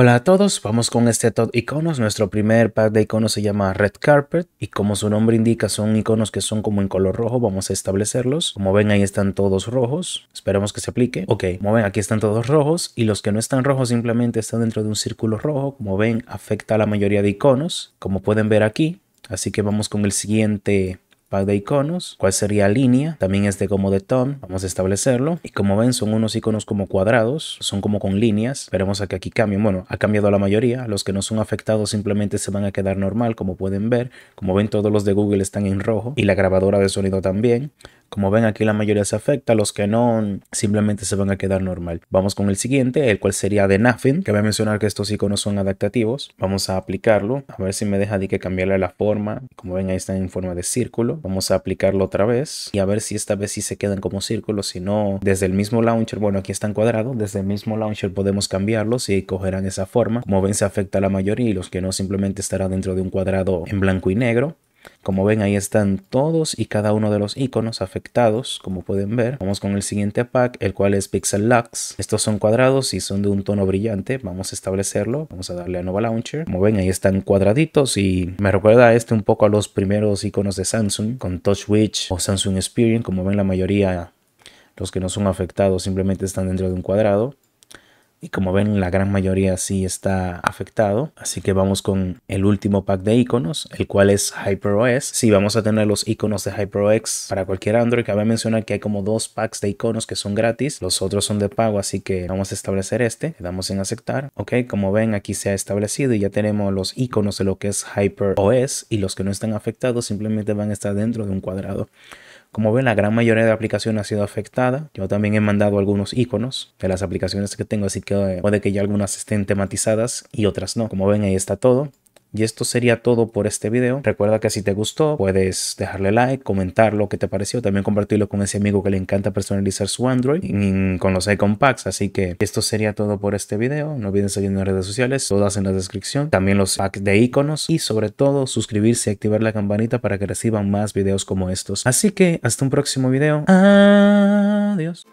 Hola a todos, vamos con este Todd iconos. Nuestro primer pack de iconos se llama Red Carpet y como su nombre indica son iconos que son como en color rojo, vamos a establecerlos. Como ven ahí están todos rojos, esperamos que se aplique. Ok, como ven aquí están todos rojos y los que no están rojos simplemente están dentro de un círculo rojo. Como ven afecta a la mayoría de iconos, como pueden ver aquí. Así que vamos con el siguiente pack de iconos, cuál sería línea, también es de como de Tom, vamos a establecerlo. Y como ven, son unos iconos como cuadrados, son como con líneas. Veremos a que aquí cambien. Bueno, ha cambiado la mayoría. Los que no son afectados simplemente se van a quedar normal, como pueden ver. Como ven, todos los de Google están en rojo y la grabadora de sonido también. Como ven aquí la mayoría se afecta, los que no simplemente se van a quedar normal. Vamos con el siguiente, el cual sería de Nothing, que voy a mencionar que estos iconos son adaptativos. Vamos a aplicarlo, a ver si me deja de que cambiarle la forma. Como ven ahí están en forma de círculo. Vamos a aplicarlo otra vez y a ver si esta vez sí se quedan como círculos, si no desde el mismo launcher, bueno aquí están cuadrados, desde el mismo launcher podemos cambiarlos y cogerán esa forma. Como ven se afecta a la mayoría y los que no simplemente estará dentro de un cuadrado en blanco y negro. Como ven, ahí están todos y cada uno de los iconos afectados, como pueden ver. Vamos con el siguiente pack, el cual es Pixel Lux. Estos son cuadrados y son de un tono brillante. Vamos a establecerlo. Vamos a darle a Nova Launcher. Como ven, ahí están cuadraditos y me recuerda este un poco a los primeros iconos de Samsung, con TouchWitch o Samsung Experience. Como ven, la mayoría, los que no son afectados, simplemente están dentro de un cuadrado. Y como ven, la gran mayoría sí está afectado. Así que vamos con el último pack de iconos, el cual es HyperOS. Sí, vamos a tener los iconos de HyperOS para cualquier Android. Cabe mencionar que hay como dos packs de iconos que son gratis. Los otros son de pago, así que vamos a establecer este. Le damos en aceptar. Ok, como ven, aquí se ha establecido y ya tenemos los iconos de lo que es HyperOS. Y los que no están afectados simplemente van a estar dentro de un cuadrado. Como ven, la gran mayoría de aplicaciones ha sido afectada. Yo también he mandado algunos iconos de las aplicaciones que tengo, así que puede que ya algunas estén tematizadas y otras no. Como ven, ahí está todo. Y esto sería todo por este video. Recuerda que si te gustó, puedes dejarle like, comentar lo que te pareció, también compartirlo con ese amigo que le encanta personalizar su Android con los icon packs. Así que esto sería todo por este video. No olvides seguirme en las redes sociales, todas en la descripción, también los packs de iconos y sobre todo suscribirse y activar la campanita para que reciban más videos como estos. Así que hasta un próximo video. Adiós.